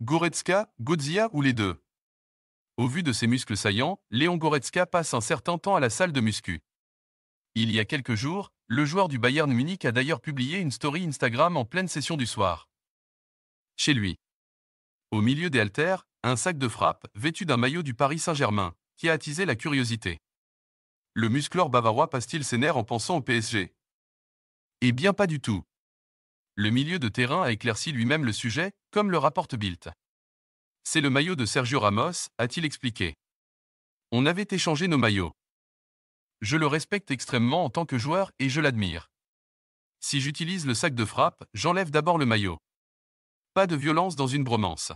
Goretzka, Godzia ou les deux Au vu de ses muscles saillants, Léon Goretzka passe un certain temps à la salle de muscu. Il y a quelques jours, le joueur du Bayern Munich a d'ailleurs publié une story Instagram en pleine session du soir. Chez lui. Au milieu des haltères, un sac de frappe, vêtu d'un maillot du Paris Saint-Germain, qui a attisé la curiosité. Le musclore bavarois passe-t-il ses nerfs en pensant au PSG Eh bien pas du tout le milieu de terrain a éclairci lui-même le sujet, comme le rapporte Bilt. C'est le maillot de Sergio Ramos, a-t-il expliqué. On avait échangé nos maillots. Je le respecte extrêmement en tant que joueur et je l'admire. Si j'utilise le sac de frappe, j'enlève d'abord le maillot. Pas de violence dans une bromance.